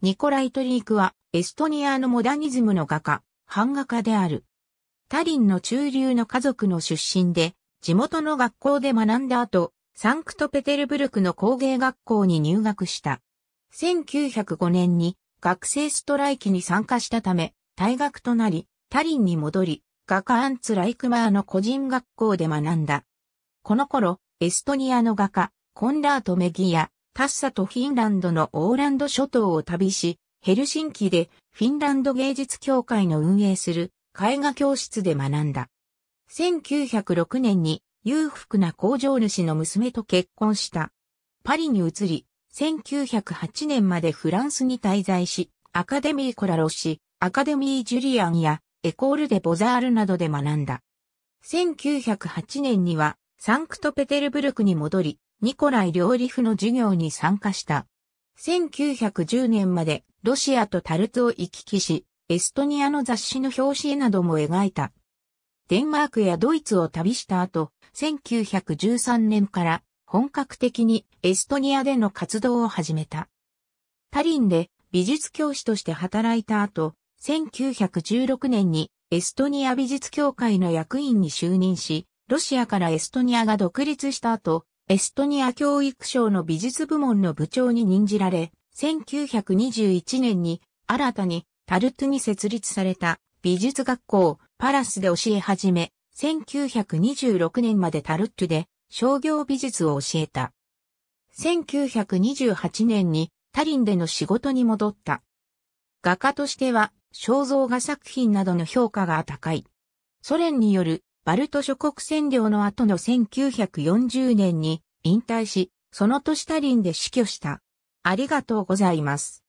ニコライ・トリークは、エストニアのモダニズムの画家、版画家である。タリンの中流の家族の出身で、地元の学校で学んだ後、サンクトペテルブルクの工芸学校に入学した。1905年に学生ストライキに参加したため、退学となり、タリンに戻り、画家アンツ・ライクマーの個人学校で学んだ。この頃、エストニアの画家、コンラート・メギや、タッサとフィンランドのオーランド諸島を旅し、ヘルシンキでフィンランド芸術協会の運営する絵画教室で学んだ。1906年に裕福な工場主の娘と結婚した。パリに移り、1908年までフランスに滞在し、アカデミー・コラロシ、アカデミー・ジュリアンやエコール・デ・ボザールなどで学んだ。1908年にはサンクトペテルブルクに戻り、ニコライ料理夫の授業に参加した。1910年までロシアとタルツを行き来し、エストニアの雑誌の表紙なども描いた。デンマークやドイツを旅した後、1913年から本格的にエストニアでの活動を始めた。タリンで美術教師として働いた後、1916年にエストニア美術協会の役員に就任し、ロシアからエストニアが独立した後、エストニア教育省の美術部門の部長に任じられ、1921年に新たにタルトゥに設立された美術学校パラスで教え始め、1926年までタルトゥで商業美術を教えた。1928年にタリンでの仕事に戻った。画家としては肖像画作品などの評価が高い。ソ連によるバルト諸国占領の後の1940年に引退し、その年タリンで死去した。ありがとうございます。